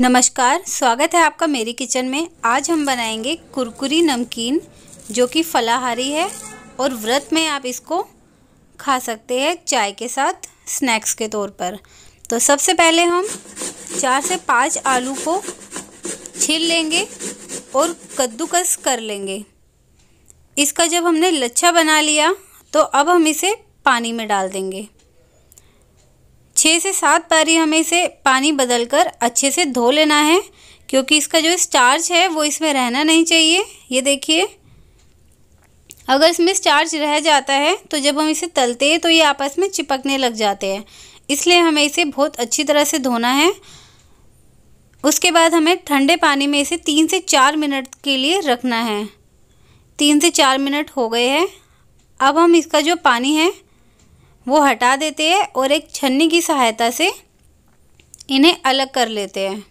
नमस्कार स्वागत है आपका मेरी किचन में आज हम बनाएंगे कुरकुरी नमकीन जो कि फलाहारी है और व्रत में आप इसको खा सकते हैं चाय के साथ स्नैक्स के तौर पर तो सबसे पहले हम चार से पाँच आलू को छील लेंगे और कद्दूकस कर लेंगे इसका जब हमने लच्छा बना लिया तो अब हम इसे पानी में डाल देंगे छः से सात बारी हमें इसे पानी बदल कर अच्छे से धो लेना है क्योंकि इसका जो स्टार्च है वो इसमें रहना नहीं चाहिए ये देखिए अगर इसमें स्टार्च रह जाता है तो जब हम इसे तलते हैं तो ये आपस में चिपकने लग जाते हैं इसलिए हमें इसे बहुत अच्छी तरह से धोना है उसके बाद हमें ठंडे पानी में इसे तीन से चार मिनट के लिए रखना है तीन से चार मिनट हो गए हैं अब हम इसका जो पानी है वो हटा देते हैं और एक छन्नी की सहायता से इन्हें अलग कर लेते हैं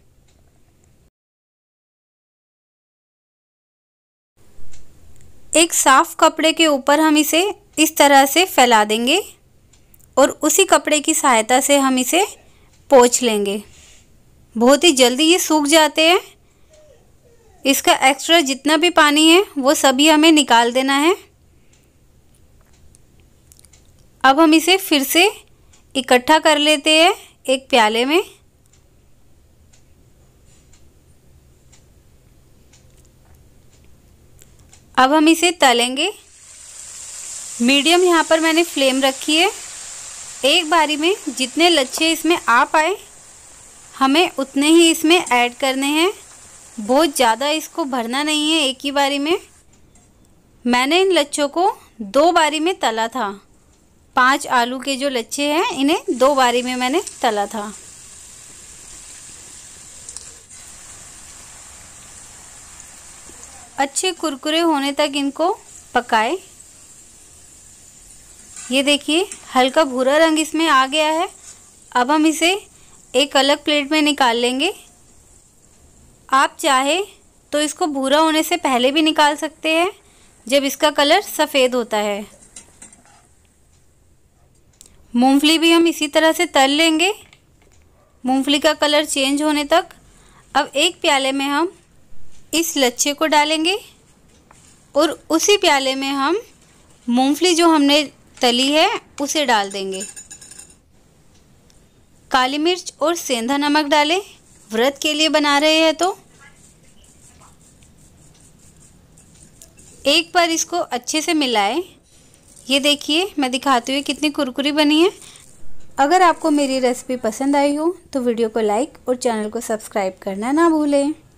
एक साफ कपड़े के ऊपर हम इसे इस तरह से फैला देंगे और उसी कपड़े की सहायता से हम इसे पोछ लेंगे बहुत ही जल्दी ये सूख जाते हैं इसका एक्स्ट्रा जितना भी पानी है वो सभी हमें निकाल देना है अब हम इसे फिर से इकट्ठा कर लेते हैं एक प्याले में अब हम इसे तलेंगे मीडियम यहाँ पर मैंने फ्लेम रखी है एक बारी में जितने लच्छे इसमें आ पाए हमें उतने ही इसमें ऐड करने हैं बहुत ज़्यादा इसको भरना नहीं है एक ही बारी में मैंने इन लच्छों को दो बारी में तला था पांच आलू के जो लच्छे हैं इन्हें दो बारी में मैंने तला था अच्छे कुरकुरे होने तक इनको पकाएं ये देखिए हल्का भूरा रंग इसमें आ गया है अब हम इसे एक अलग प्लेट में निकाल लेंगे आप चाहे तो इसको भूरा होने से पहले भी निकाल सकते हैं जब इसका कलर सफ़ेद होता है मूंगफली भी हम इसी तरह से तल लेंगे मूंगफली का कलर चेंज होने तक अब एक प्याले में हम इस लच्छे को डालेंगे और उसी प्याले में हम मूंगफली जो हमने तली है उसे डाल देंगे काली मिर्च और सेंधा नमक डालें व्रत के लिए बना रहे हैं तो एक बार इसको अच्छे से मिलाएं ये देखिए मैं दिखाती हूँ कितनी कुरकुरी बनी है अगर आपको मेरी रेसिपी पसंद आई हो तो वीडियो को लाइक और चैनल को सब्सक्राइब करना ना भूलें